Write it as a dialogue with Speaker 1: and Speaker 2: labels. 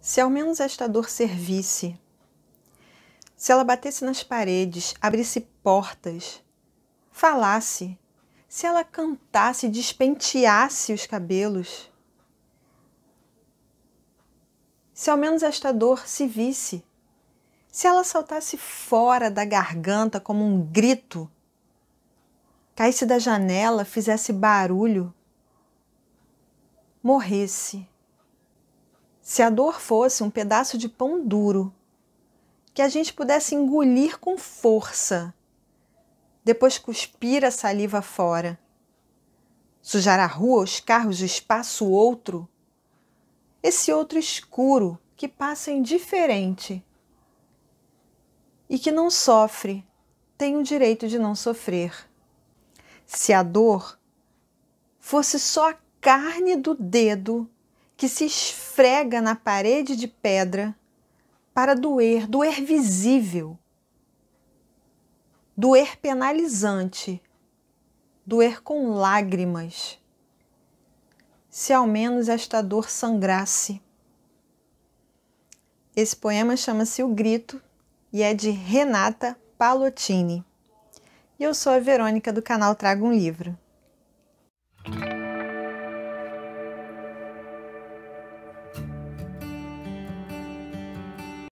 Speaker 1: Se ao menos esta dor servisse, se ela batesse nas paredes, abrisse portas, falasse, se ela cantasse, despenteasse os cabelos, se ao menos esta dor se visse, se ela saltasse fora da garganta como um grito, caísse da janela, fizesse barulho, morresse. Se a dor fosse um pedaço de pão duro, que a gente pudesse engolir com força, depois cuspir a saliva fora, sujar a rua, os carros, o espaço, o outro, esse outro escuro que passa indiferente e que não sofre, tem o direito de não sofrer. Se a dor fosse só a carne do dedo que se esfrega na parede de pedra para doer, doer visível, doer penalizante, doer com lágrimas. Se ao menos esta dor sangrasse. Esse poema chama-se O Grito e é de Renata Palottini. E eu sou a Verônica do canal Trago um Livro.